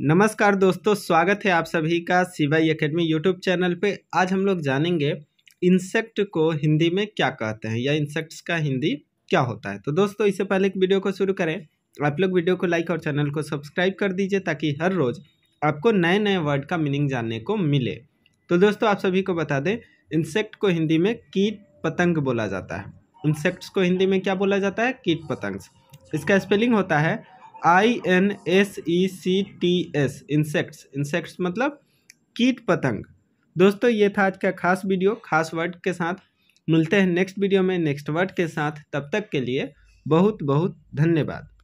नमस्कार दोस्तों स्वागत है आप सभी का सिवाई एकेडमी यूट्यूब चैनल पे आज हम लोग जानेंगे इंसेक्ट को हिंदी में क्या कहते हैं या इंसेक्ट्स का हिंदी क्या होता है तो दोस्तों इससे पहले एक वीडियो को शुरू करें आप लोग वीडियो को लाइक और चैनल को सब्सक्राइब कर दीजिए ताकि हर रोज़ आपको नए नए वर्ड का मीनिंग जानने को मिले तो दोस्तों आप सभी को बता दें इंसेक्ट को हिंदी में कीट पतंग बोला जाता है इंसेक्ट्स को हिंदी में क्या बोला जाता है कीट पतंग इसका स्पेलिंग होता है I N S E C T S insects insects मतलब कीट पतंग दोस्तों ये था आज का खास वीडियो खास वर्ड के साथ मिलते हैं नेक्स्ट वीडियो में नेक्स्ट वर्ड के साथ तब तक के लिए बहुत बहुत धन्यवाद